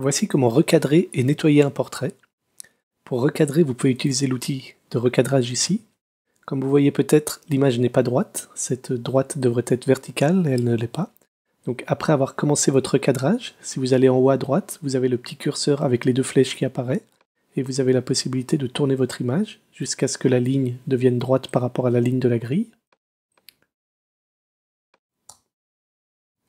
Voici comment recadrer et nettoyer un portrait. Pour recadrer, vous pouvez utiliser l'outil de recadrage ici. Comme vous voyez peut-être, l'image n'est pas droite. Cette droite devrait être verticale, et elle ne l'est pas. Donc après avoir commencé votre recadrage, si vous allez en haut à droite, vous avez le petit curseur avec les deux flèches qui apparaît, et vous avez la possibilité de tourner votre image jusqu'à ce que la ligne devienne droite par rapport à la ligne de la grille.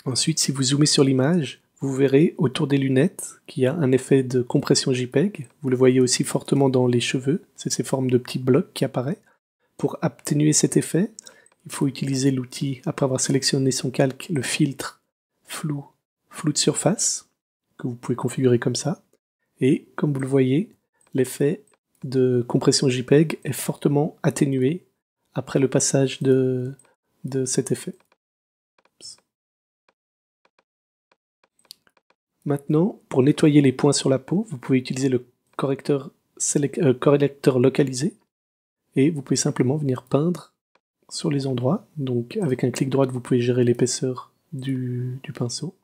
Ensuite, si vous zoomez sur l'image, vous verrez autour des lunettes qu'il y a un effet de compression JPEG. Vous le voyez aussi fortement dans les cheveux, c'est ces formes de petits blocs qui apparaissent. Pour atténuer cet effet, il faut utiliser l'outil, après avoir sélectionné son calque, le filtre flou, flou de surface, que vous pouvez configurer comme ça. Et comme vous le voyez, l'effet de compression JPEG est fortement atténué après le passage de, de cet effet. Maintenant, pour nettoyer les points sur la peau, vous pouvez utiliser le euh, correcteur localisé et vous pouvez simplement venir peindre sur les endroits. Donc avec un clic droit, vous pouvez gérer l'épaisseur du, pinceau.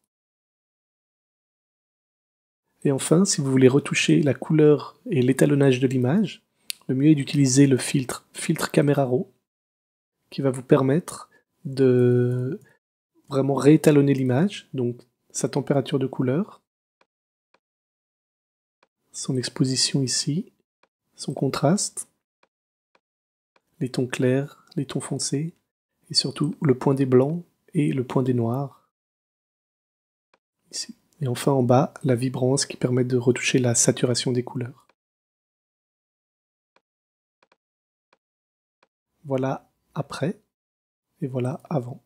Et enfin, si vous voulez retoucher la couleur et l'étalonnage de l'image, le mieux est d'utiliser le filtre filtre caméra raw qui va vous permettre de vraiment réétalonner l'image, donc sa température de couleur, son exposition ici, son contraste, les tons clairs, les tons foncés, et surtout le point des blancs et le point des noirs. Et enfin en bas, la vibrance qui permet de retoucher la saturation des couleurs. Voilà après et voilà avant.